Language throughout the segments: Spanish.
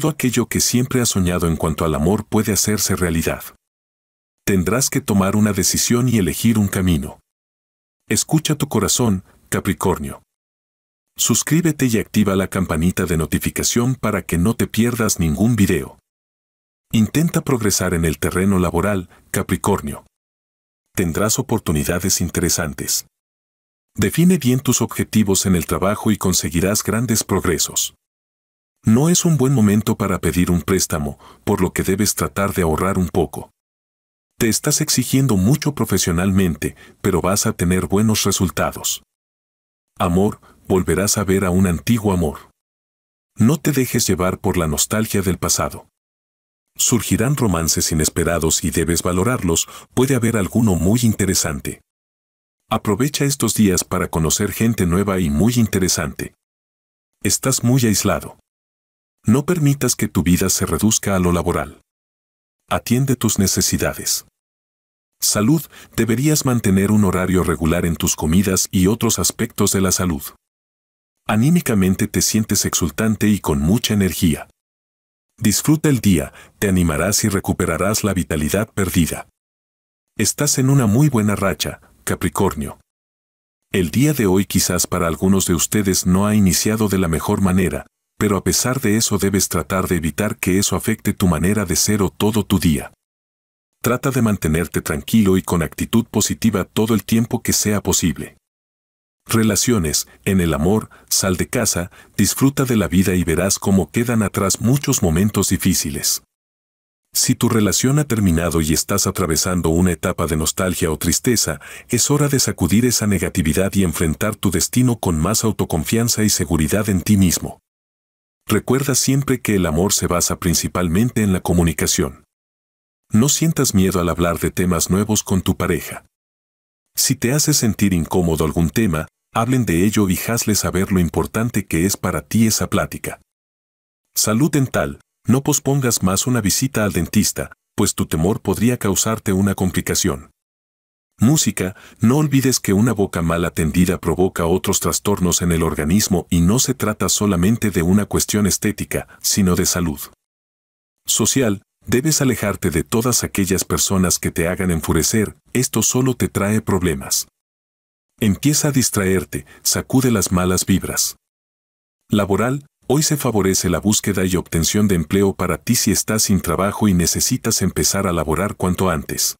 Todo aquello que siempre has soñado en cuanto al amor puede hacerse realidad. Tendrás que tomar una decisión y elegir un camino. Escucha tu corazón, Capricornio. Suscríbete y activa la campanita de notificación para que no te pierdas ningún video. Intenta progresar en el terreno laboral, Capricornio. Tendrás oportunidades interesantes. Define bien tus objetivos en el trabajo y conseguirás grandes progresos. No es un buen momento para pedir un préstamo, por lo que debes tratar de ahorrar un poco. Te estás exigiendo mucho profesionalmente, pero vas a tener buenos resultados. Amor, volverás a ver a un antiguo amor. No te dejes llevar por la nostalgia del pasado. Surgirán romances inesperados y debes valorarlos, puede haber alguno muy interesante. Aprovecha estos días para conocer gente nueva y muy interesante. Estás muy aislado. No permitas que tu vida se reduzca a lo laboral. Atiende tus necesidades. Salud, deberías mantener un horario regular en tus comidas y otros aspectos de la salud. Anímicamente te sientes exultante y con mucha energía. Disfruta el día, te animarás y recuperarás la vitalidad perdida. Estás en una muy buena racha, Capricornio. El día de hoy quizás para algunos de ustedes no ha iniciado de la mejor manera, pero a pesar de eso debes tratar de evitar que eso afecte tu manera de ser o todo tu día. Trata de mantenerte tranquilo y con actitud positiva todo el tiempo que sea posible. Relaciones, en el amor, sal de casa, disfruta de la vida y verás cómo quedan atrás muchos momentos difíciles. Si tu relación ha terminado y estás atravesando una etapa de nostalgia o tristeza, es hora de sacudir esa negatividad y enfrentar tu destino con más autoconfianza y seguridad en ti mismo. Recuerda siempre que el amor se basa principalmente en la comunicación. No sientas miedo al hablar de temas nuevos con tu pareja. Si te hace sentir incómodo algún tema, hablen de ello y hazle saber lo importante que es para ti esa plática. Salud dental, no pospongas más una visita al dentista, pues tu temor podría causarte una complicación. Música, no olvides que una boca mal atendida provoca otros trastornos en el organismo y no se trata solamente de una cuestión estética, sino de salud. Social, debes alejarte de todas aquellas personas que te hagan enfurecer, esto solo te trae problemas. Empieza a distraerte, sacude las malas vibras. Laboral, Hoy se favorece la búsqueda y obtención de empleo para ti si estás sin trabajo y necesitas empezar a laborar cuanto antes.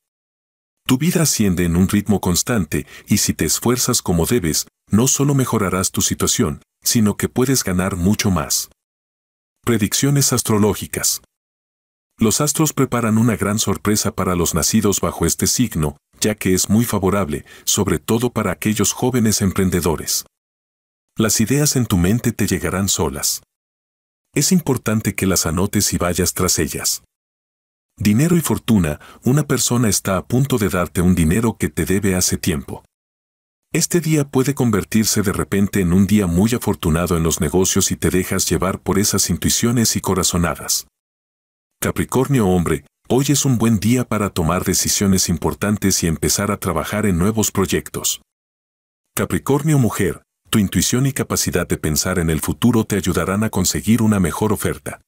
Tu vida asciende en un ritmo constante y si te esfuerzas como debes, no solo mejorarás tu situación, sino que puedes ganar mucho más. Predicciones astrológicas. Los astros preparan una gran sorpresa para los nacidos bajo este signo, ya que es muy favorable, sobre todo para aquellos jóvenes emprendedores. Las ideas en tu mente te llegarán solas. Es importante que las anotes y vayas tras ellas. Dinero y fortuna, una persona está a punto de darte un dinero que te debe hace tiempo. Este día puede convertirse de repente en un día muy afortunado en los negocios y te dejas llevar por esas intuiciones y corazonadas. Capricornio hombre, hoy es un buen día para tomar decisiones importantes y empezar a trabajar en nuevos proyectos. Capricornio mujer, tu intuición y capacidad de pensar en el futuro te ayudarán a conseguir una mejor oferta.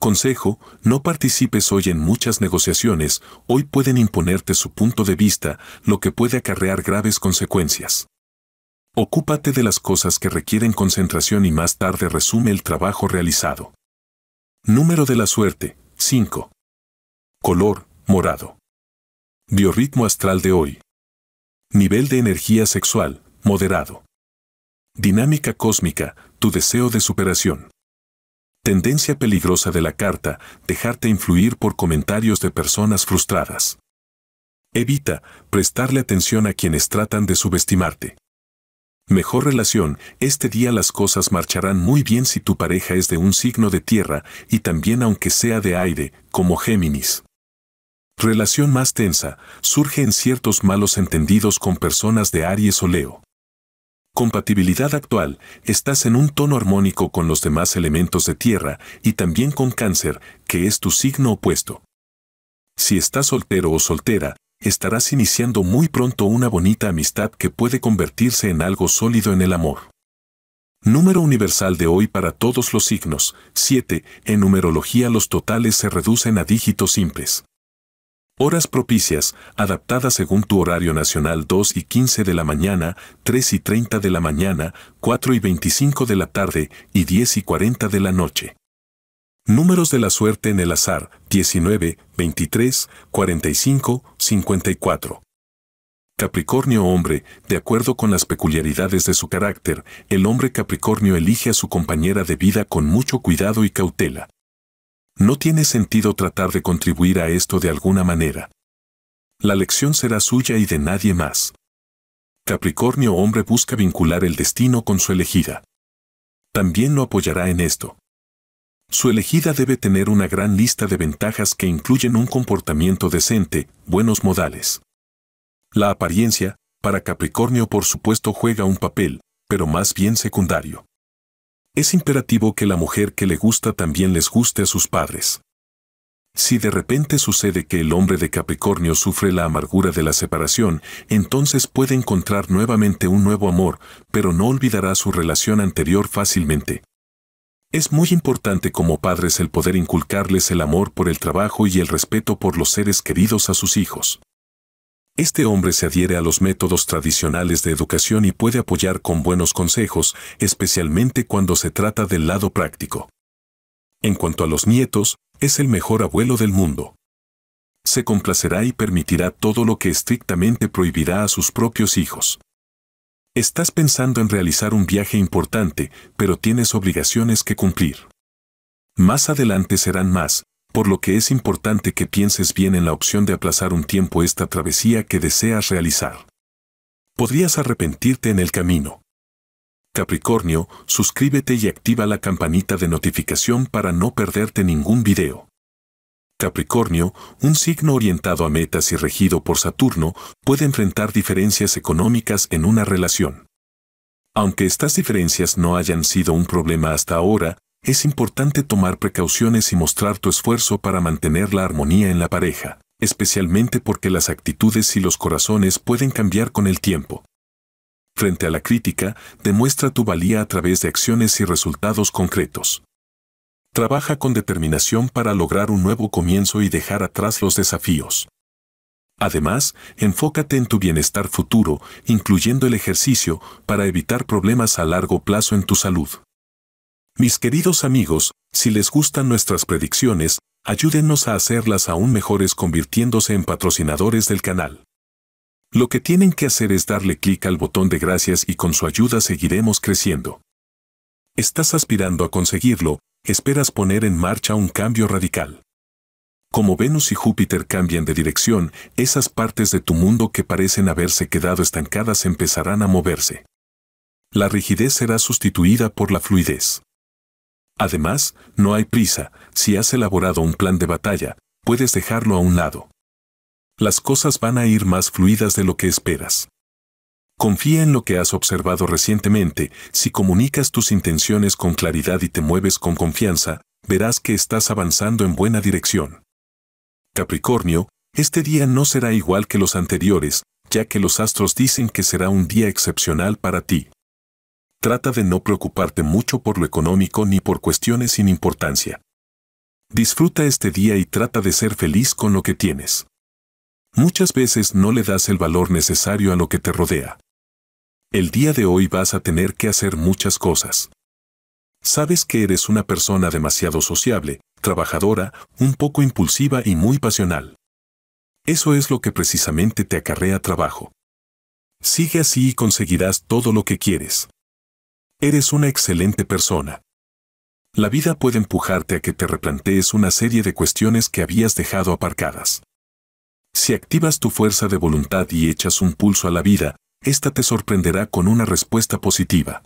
Consejo, no participes hoy en muchas negociaciones, hoy pueden imponerte su punto de vista, lo que puede acarrear graves consecuencias. Ocúpate de las cosas que requieren concentración y más tarde resume el trabajo realizado. Número de la suerte, 5. Color, morado. Biorritmo astral de hoy. Nivel de energía sexual, moderado. Dinámica cósmica, tu deseo de superación. Tendencia peligrosa de la carta, dejarte influir por comentarios de personas frustradas. Evita prestarle atención a quienes tratan de subestimarte. Mejor relación, este día las cosas marcharán muy bien si tu pareja es de un signo de tierra y también aunque sea de aire, como Géminis. Relación más tensa, surge en ciertos malos entendidos con personas de Aries o Leo. Compatibilidad actual, estás en un tono armónico con los demás elementos de tierra y también con cáncer, que es tu signo opuesto. Si estás soltero o soltera, estarás iniciando muy pronto una bonita amistad que puede convertirse en algo sólido en el amor. Número universal de hoy para todos los signos, 7, en numerología los totales se reducen a dígitos simples. Horas propicias, adaptadas según tu horario nacional 2 y 15 de la mañana, 3 y 30 de la mañana, 4 y 25 de la tarde y 10 y 40 de la noche. Números de la suerte en el azar 19, 23, 45, 54. Capricornio hombre, de acuerdo con las peculiaridades de su carácter, el hombre Capricornio elige a su compañera de vida con mucho cuidado y cautela. No tiene sentido tratar de contribuir a esto de alguna manera. La lección será suya y de nadie más. Capricornio hombre busca vincular el destino con su elegida. También lo apoyará en esto. Su elegida debe tener una gran lista de ventajas que incluyen un comportamiento decente, buenos modales. La apariencia, para Capricornio por supuesto juega un papel, pero más bien secundario es imperativo que la mujer que le gusta también les guste a sus padres. Si de repente sucede que el hombre de Capricornio sufre la amargura de la separación, entonces puede encontrar nuevamente un nuevo amor, pero no olvidará su relación anterior fácilmente. Es muy importante como padres el poder inculcarles el amor por el trabajo y el respeto por los seres queridos a sus hijos. Este hombre se adhiere a los métodos tradicionales de educación y puede apoyar con buenos consejos, especialmente cuando se trata del lado práctico. En cuanto a los nietos, es el mejor abuelo del mundo. Se complacerá y permitirá todo lo que estrictamente prohibirá a sus propios hijos. Estás pensando en realizar un viaje importante, pero tienes obligaciones que cumplir. Más adelante serán más, por lo que es importante que pienses bien en la opción de aplazar un tiempo esta travesía que deseas realizar. Podrías arrepentirte en el camino. Capricornio, suscríbete y activa la campanita de notificación para no perderte ningún video. Capricornio, un signo orientado a metas y regido por Saturno, puede enfrentar diferencias económicas en una relación. Aunque estas diferencias no hayan sido un problema hasta ahora, es importante tomar precauciones y mostrar tu esfuerzo para mantener la armonía en la pareja, especialmente porque las actitudes y los corazones pueden cambiar con el tiempo. Frente a la crítica, demuestra tu valía a través de acciones y resultados concretos. Trabaja con determinación para lograr un nuevo comienzo y dejar atrás los desafíos. Además, enfócate en tu bienestar futuro, incluyendo el ejercicio, para evitar problemas a largo plazo en tu salud. Mis queridos amigos, si les gustan nuestras predicciones, ayúdennos a hacerlas aún mejores convirtiéndose en patrocinadores del canal. Lo que tienen que hacer es darle clic al botón de gracias y con su ayuda seguiremos creciendo. Estás aspirando a conseguirlo, esperas poner en marcha un cambio radical. Como Venus y Júpiter cambian de dirección, esas partes de tu mundo que parecen haberse quedado estancadas empezarán a moverse. La rigidez será sustituida por la fluidez. Además, no hay prisa, si has elaborado un plan de batalla, puedes dejarlo a un lado. Las cosas van a ir más fluidas de lo que esperas. Confía en lo que has observado recientemente, si comunicas tus intenciones con claridad y te mueves con confianza, verás que estás avanzando en buena dirección. Capricornio, este día no será igual que los anteriores, ya que los astros dicen que será un día excepcional para ti trata de no preocuparte mucho por lo económico ni por cuestiones sin importancia. Disfruta este día y trata de ser feliz con lo que tienes. Muchas veces no le das el valor necesario a lo que te rodea. El día de hoy vas a tener que hacer muchas cosas. Sabes que eres una persona demasiado sociable, trabajadora, un poco impulsiva y muy pasional. Eso es lo que precisamente te acarrea trabajo. Sigue así y conseguirás todo lo que quieres. Eres una excelente persona. La vida puede empujarte a que te replantees una serie de cuestiones que habías dejado aparcadas. Si activas tu fuerza de voluntad y echas un pulso a la vida, ésta te sorprenderá con una respuesta positiva.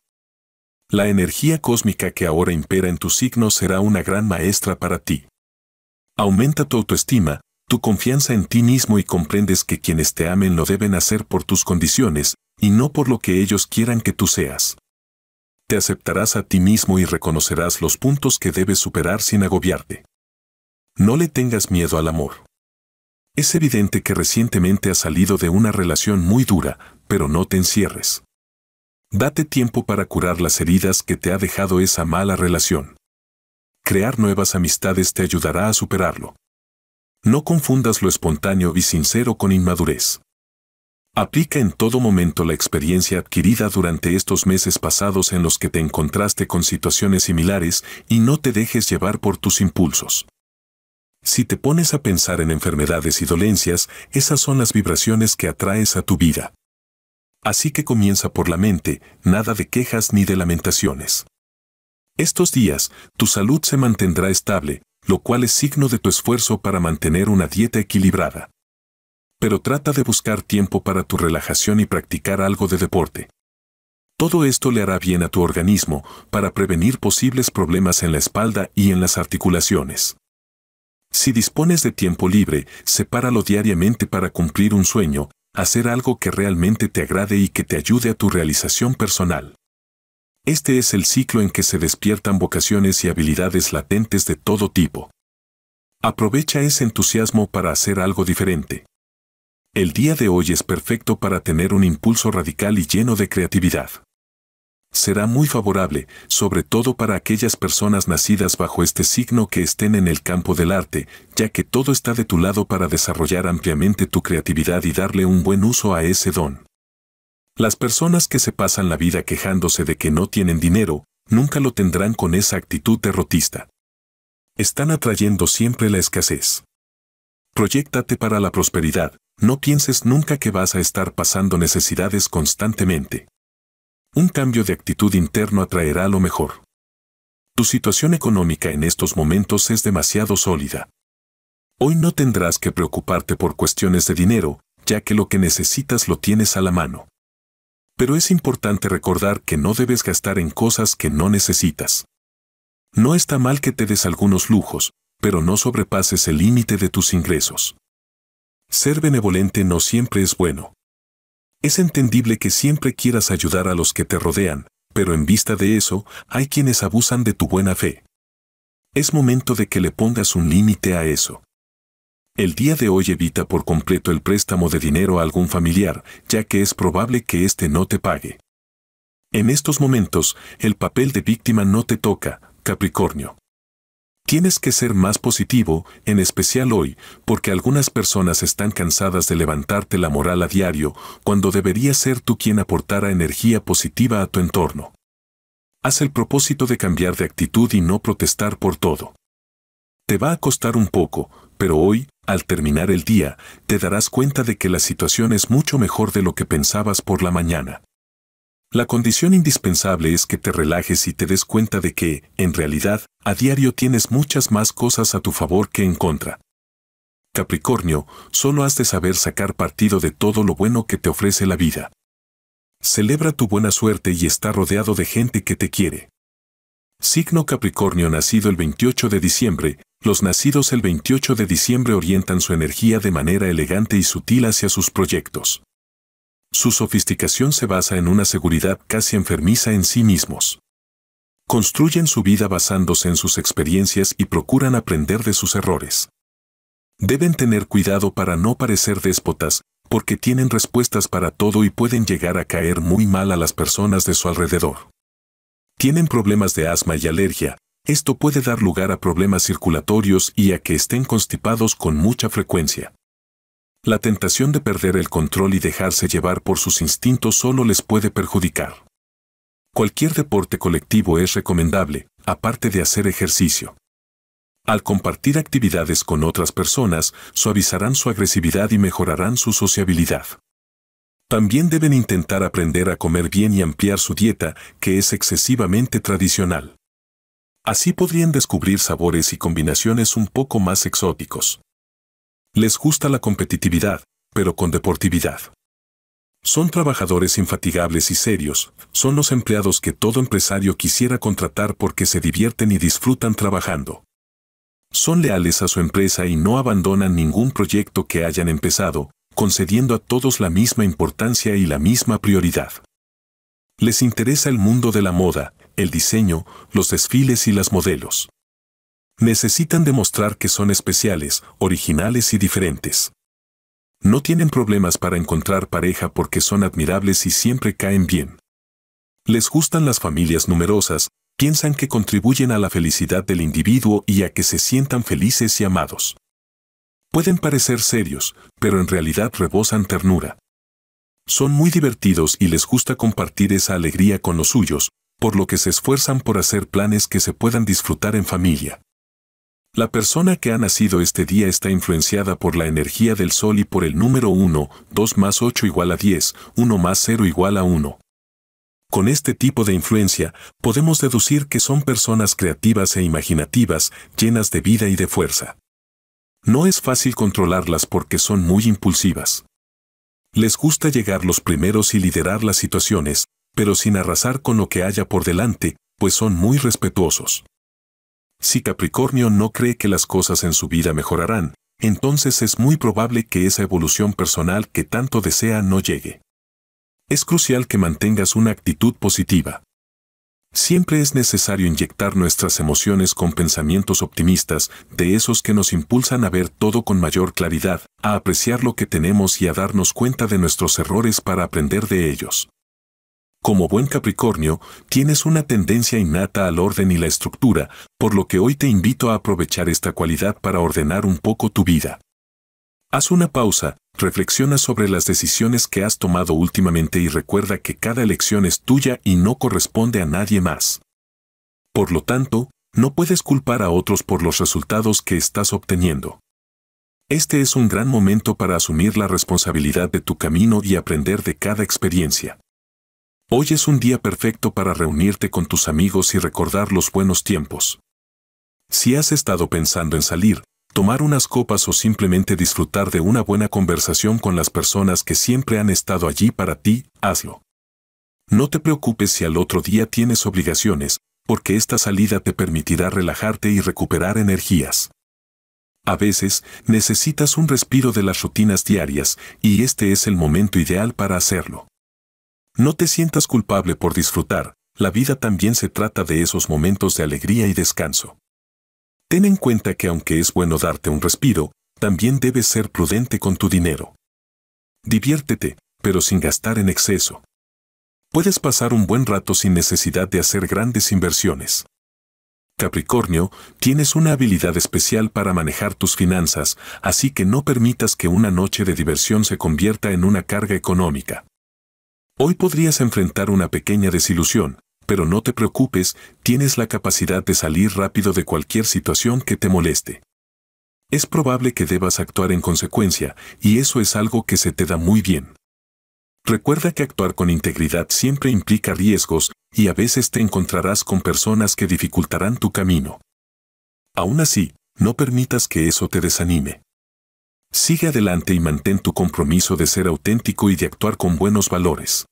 La energía cósmica que ahora impera en tu signo será una gran maestra para ti. Aumenta tu autoestima, tu confianza en ti mismo y comprendes que quienes te amen lo deben hacer por tus condiciones, y no por lo que ellos quieran que tú seas te aceptarás a ti mismo y reconocerás los puntos que debes superar sin agobiarte. No le tengas miedo al amor. Es evidente que recientemente has salido de una relación muy dura, pero no te encierres. Date tiempo para curar las heridas que te ha dejado esa mala relación. Crear nuevas amistades te ayudará a superarlo. No confundas lo espontáneo y sincero con inmadurez. Aplica en todo momento la experiencia adquirida durante estos meses pasados en los que te encontraste con situaciones similares y no te dejes llevar por tus impulsos. Si te pones a pensar en enfermedades y dolencias, esas son las vibraciones que atraes a tu vida. Así que comienza por la mente, nada de quejas ni de lamentaciones. Estos días, tu salud se mantendrá estable, lo cual es signo de tu esfuerzo para mantener una dieta equilibrada pero trata de buscar tiempo para tu relajación y practicar algo de deporte. Todo esto le hará bien a tu organismo para prevenir posibles problemas en la espalda y en las articulaciones. Si dispones de tiempo libre, sepáralo diariamente para cumplir un sueño, hacer algo que realmente te agrade y que te ayude a tu realización personal. Este es el ciclo en que se despiertan vocaciones y habilidades latentes de todo tipo. Aprovecha ese entusiasmo para hacer algo diferente. El día de hoy es perfecto para tener un impulso radical y lleno de creatividad. Será muy favorable, sobre todo para aquellas personas nacidas bajo este signo que estén en el campo del arte, ya que todo está de tu lado para desarrollar ampliamente tu creatividad y darle un buen uso a ese don. Las personas que se pasan la vida quejándose de que no tienen dinero, nunca lo tendrán con esa actitud derrotista. Están atrayendo siempre la escasez. Proyéctate para la prosperidad, no pienses nunca que vas a estar pasando necesidades constantemente. Un cambio de actitud interno atraerá lo mejor. Tu situación económica en estos momentos es demasiado sólida. Hoy no tendrás que preocuparte por cuestiones de dinero, ya que lo que necesitas lo tienes a la mano. Pero es importante recordar que no debes gastar en cosas que no necesitas. No está mal que te des algunos lujos, pero no sobrepases el límite de tus ingresos. Ser benevolente no siempre es bueno. Es entendible que siempre quieras ayudar a los que te rodean, pero en vista de eso, hay quienes abusan de tu buena fe. Es momento de que le pongas un límite a eso. El día de hoy evita por completo el préstamo de dinero a algún familiar, ya que es probable que éste no te pague. En estos momentos, el papel de víctima no te toca, Capricornio. Tienes que ser más positivo, en especial hoy, porque algunas personas están cansadas de levantarte la moral a diario, cuando deberías ser tú quien aportara energía positiva a tu entorno. Haz el propósito de cambiar de actitud y no protestar por todo. Te va a costar un poco, pero hoy, al terminar el día, te darás cuenta de que la situación es mucho mejor de lo que pensabas por la mañana. La condición indispensable es que te relajes y te des cuenta de que, en realidad, a diario tienes muchas más cosas a tu favor que en contra. Capricornio, solo has de saber sacar partido de todo lo bueno que te ofrece la vida. Celebra tu buena suerte y está rodeado de gente que te quiere. Signo Capricornio nacido el 28 de diciembre, los nacidos el 28 de diciembre orientan su energía de manera elegante y sutil hacia sus proyectos su sofisticación se basa en una seguridad casi enfermiza en sí mismos. Construyen su vida basándose en sus experiencias y procuran aprender de sus errores. Deben tener cuidado para no parecer déspotas, porque tienen respuestas para todo y pueden llegar a caer muy mal a las personas de su alrededor. Tienen problemas de asma y alergia, esto puede dar lugar a problemas circulatorios y a que estén constipados con mucha frecuencia. La tentación de perder el control y dejarse llevar por sus instintos solo les puede perjudicar. Cualquier deporte colectivo es recomendable, aparte de hacer ejercicio. Al compartir actividades con otras personas, suavizarán su agresividad y mejorarán su sociabilidad. También deben intentar aprender a comer bien y ampliar su dieta, que es excesivamente tradicional. Así podrían descubrir sabores y combinaciones un poco más exóticos. Les gusta la competitividad, pero con deportividad. Son trabajadores infatigables y serios, son los empleados que todo empresario quisiera contratar porque se divierten y disfrutan trabajando. Son leales a su empresa y no abandonan ningún proyecto que hayan empezado, concediendo a todos la misma importancia y la misma prioridad. Les interesa el mundo de la moda, el diseño, los desfiles y las modelos. Necesitan demostrar que son especiales, originales y diferentes. No tienen problemas para encontrar pareja porque son admirables y siempre caen bien. Les gustan las familias numerosas, piensan que contribuyen a la felicidad del individuo y a que se sientan felices y amados. Pueden parecer serios, pero en realidad rebosan ternura. Son muy divertidos y les gusta compartir esa alegría con los suyos, por lo que se esfuerzan por hacer planes que se puedan disfrutar en familia. La persona que ha nacido este día está influenciada por la energía del Sol y por el número 1, 2 más 8 igual a 10, 1 más 0 igual a 1. Con este tipo de influencia, podemos deducir que son personas creativas e imaginativas, llenas de vida y de fuerza. No es fácil controlarlas porque son muy impulsivas. Les gusta llegar los primeros y liderar las situaciones, pero sin arrasar con lo que haya por delante, pues son muy respetuosos. Si Capricornio no cree que las cosas en su vida mejorarán, entonces es muy probable que esa evolución personal que tanto desea no llegue. Es crucial que mantengas una actitud positiva. Siempre es necesario inyectar nuestras emociones con pensamientos optimistas, de esos que nos impulsan a ver todo con mayor claridad, a apreciar lo que tenemos y a darnos cuenta de nuestros errores para aprender de ellos. Como buen Capricornio, tienes una tendencia innata al orden y la estructura, por lo que hoy te invito a aprovechar esta cualidad para ordenar un poco tu vida. Haz una pausa, reflexiona sobre las decisiones que has tomado últimamente y recuerda que cada elección es tuya y no corresponde a nadie más. Por lo tanto, no puedes culpar a otros por los resultados que estás obteniendo. Este es un gran momento para asumir la responsabilidad de tu camino y aprender de cada experiencia. Hoy es un día perfecto para reunirte con tus amigos y recordar los buenos tiempos. Si has estado pensando en salir, tomar unas copas o simplemente disfrutar de una buena conversación con las personas que siempre han estado allí para ti, hazlo. No te preocupes si al otro día tienes obligaciones, porque esta salida te permitirá relajarte y recuperar energías. A veces, necesitas un respiro de las rutinas diarias, y este es el momento ideal para hacerlo. No te sientas culpable por disfrutar, la vida también se trata de esos momentos de alegría y descanso. Ten en cuenta que aunque es bueno darte un respiro, también debes ser prudente con tu dinero. Diviértete, pero sin gastar en exceso. Puedes pasar un buen rato sin necesidad de hacer grandes inversiones. Capricornio, tienes una habilidad especial para manejar tus finanzas, así que no permitas que una noche de diversión se convierta en una carga económica. Hoy podrías enfrentar una pequeña desilusión, pero no te preocupes, tienes la capacidad de salir rápido de cualquier situación que te moleste. Es probable que debas actuar en consecuencia, y eso es algo que se te da muy bien. Recuerda que actuar con integridad siempre implica riesgos, y a veces te encontrarás con personas que dificultarán tu camino. Aún así, no permitas que eso te desanime. Sigue adelante y mantén tu compromiso de ser auténtico y de actuar con buenos valores.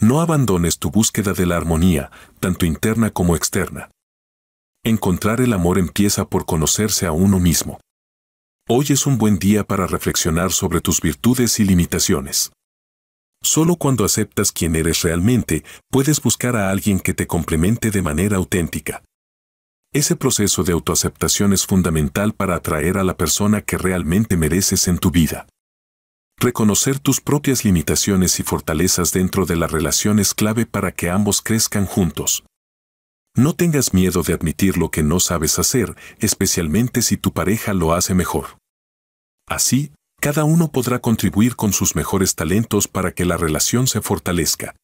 No abandones tu búsqueda de la armonía, tanto interna como externa. Encontrar el amor empieza por conocerse a uno mismo. Hoy es un buen día para reflexionar sobre tus virtudes y limitaciones. Solo cuando aceptas quién eres realmente, puedes buscar a alguien que te complemente de manera auténtica. Ese proceso de autoaceptación es fundamental para atraer a la persona que realmente mereces en tu vida. Reconocer tus propias limitaciones y fortalezas dentro de la relación es clave para que ambos crezcan juntos. No tengas miedo de admitir lo que no sabes hacer, especialmente si tu pareja lo hace mejor. Así, cada uno podrá contribuir con sus mejores talentos para que la relación se fortalezca.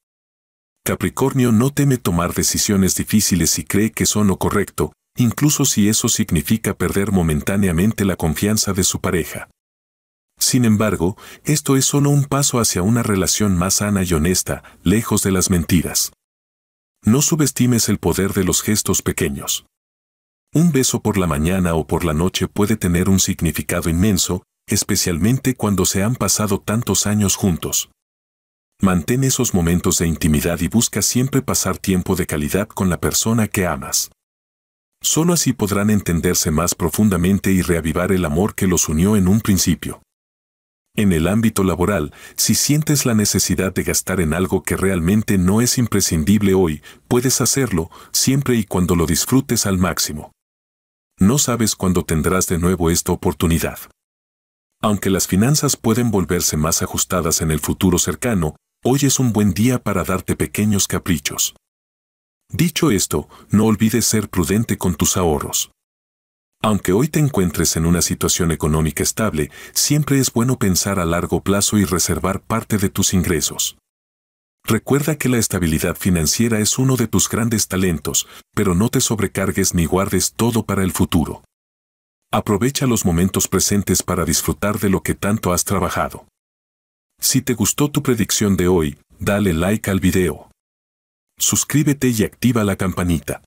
Capricornio no teme tomar decisiones difíciles si cree que son lo correcto, incluso si eso significa perder momentáneamente la confianza de su pareja. Sin embargo, esto es solo un paso hacia una relación más sana y honesta, lejos de las mentiras. No subestimes el poder de los gestos pequeños. Un beso por la mañana o por la noche puede tener un significado inmenso, especialmente cuando se han pasado tantos años juntos. Mantén esos momentos de intimidad y busca siempre pasar tiempo de calidad con la persona que amas. Solo así podrán entenderse más profundamente y reavivar el amor que los unió en un principio. En el ámbito laboral, si sientes la necesidad de gastar en algo que realmente no es imprescindible hoy, puedes hacerlo siempre y cuando lo disfrutes al máximo. No sabes cuándo tendrás de nuevo esta oportunidad. Aunque las finanzas pueden volverse más ajustadas en el futuro cercano, Hoy es un buen día para darte pequeños caprichos. Dicho esto, no olvides ser prudente con tus ahorros. Aunque hoy te encuentres en una situación económica estable, siempre es bueno pensar a largo plazo y reservar parte de tus ingresos. Recuerda que la estabilidad financiera es uno de tus grandes talentos, pero no te sobrecargues ni guardes todo para el futuro. Aprovecha los momentos presentes para disfrutar de lo que tanto has trabajado. Si te gustó tu predicción de hoy, dale like al video. Suscríbete y activa la campanita.